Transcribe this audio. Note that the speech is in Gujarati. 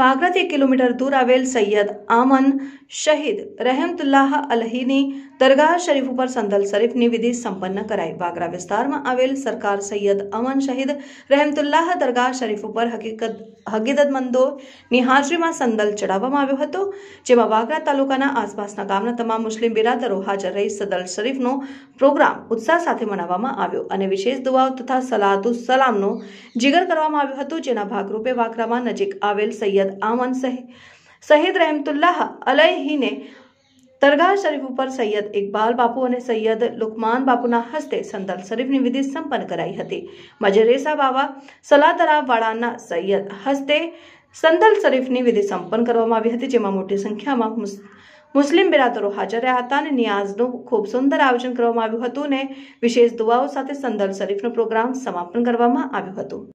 વાગરાથી કિલોમીટર દૂર આવેલ સૈયદ આમન શહીદ રહેમતુલ્લાહ અલહીની દરગાહ શરીફ ઉપર સંદલ શરીફની વિધિ સંપન્ન કરાઈ વાગરા વિસ્તારમાં આવેલ સરકાર સૈયદ અમન શહીદ રહેમતુલ્લાહ દરગાહ શરીફ ઉપર હકીકત હકીકતમંદોની હાજરીમાં સંદલ ચડાવવામાં આવ્યો હતો જેમાં વાગરા તાલુકાના આસપાસના ગામના તમામ મુસ્લિમ બિરાદરો હાજર રહી સદલ શરીફનો પ્રોગ્રામ ઉત્સાહ સાથે મનાવવામાં આવ્યો અને વિશેષ દુઆઓ તથા સલાતુ સલામનો જીગર કરવામાં આવ્યો હતો જેના ભાગરૂપે વાગરામાં નજીક આવેલ સૈયદ હઝરત આમન સહીદ રહેમતુલ્લાહ અલહીને દરગાહ શરીફ ઉપર સૈયદ ઇકબાલ બાપુ અને સૈયદ લુકમાન બાપુના હસ્તે સંદલ શરીફની વિધિ સંપન્ન કરાઈ હતી મજરેસા બાવા સલાતરાવાળાના સૈયદ હસ્તે સંદલ શરીફની વિધિ સંપન્ન કરવામાં આવી હતી જેમાં મોટી સંખ્યામાં મુસ્લિમ બિરાદરો હાજર રહ્યા હતા અને નિયાઝનું ખૂબ સુંદર આયોજન કરવામાં આવ્યું હતું ને વિશેષ દુવાઓ સાથે સંદલ શરીફનો પ્રોગ્રામ સમાપન કરવામાં આવ્યું હતું